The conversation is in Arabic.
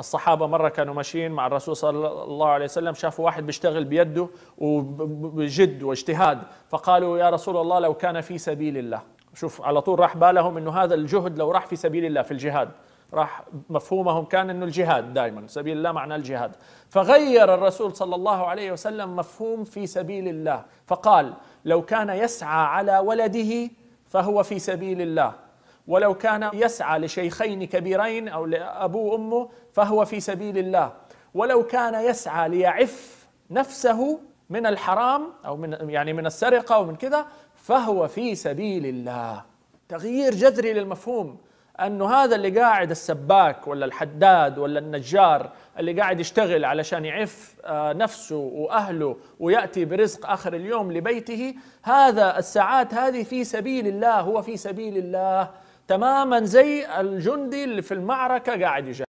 الصحابه مره كانوا ماشيين مع الرسول صلى الله عليه وسلم شافوا واحد بيشتغل بيده وبجد واجتهاد فقالوا يا رسول الله لو كان في سبيل الله شوف على طول راح بالهم انه هذا الجهد لو راح في سبيل الله في الجهاد راح مفهومهم كان انه الجهاد دائما سبيل الله معناه الجهاد فغير الرسول صلى الله عليه وسلم مفهوم في سبيل الله فقال لو كان يسعى على ولده فهو في سبيل الله ولو كان يسعى لشيخين كبيرين او لابوه وامه فهو في سبيل الله ولو كان يسعى ليعف نفسه من الحرام او من يعني من السرقه ومن كذا فهو في سبيل الله تغيير جذري للمفهوم انه هذا اللي قاعد السباك ولا الحداد ولا النجار اللي قاعد يشتغل علشان يعف آه، نفسه واهله وياتي برزق اخر اليوم لبيته هذا الساعات هذه في سبيل الله هو في سبيل الله تماما زي الجندي اللي في المعركه قاعد يجاهد